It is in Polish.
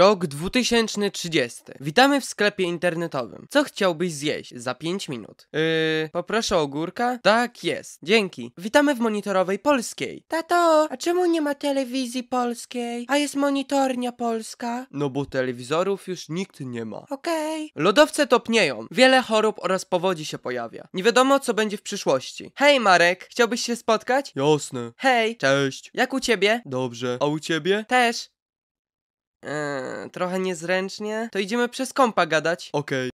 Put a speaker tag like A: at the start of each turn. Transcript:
A: Rok 2030. Witamy w sklepie internetowym. Co chciałbyś zjeść za 5 minut? Yy, poproszę górka? Tak jest. Dzięki. Witamy w monitorowej polskiej.
B: Tato, a czemu nie ma telewizji polskiej? A jest monitornia polska?
A: No bo telewizorów już nikt nie ma.
B: Okej.
A: Lodowce topnieją. Wiele chorób oraz powodzi się pojawia. Nie wiadomo co będzie w przyszłości. Hej Marek, chciałbyś się spotkać? Jasne. Hej. Cześć. Jak u ciebie? Dobrze. A u ciebie? Też. E, trochę niezręcznie, to idziemy przez kompa gadać. Okej.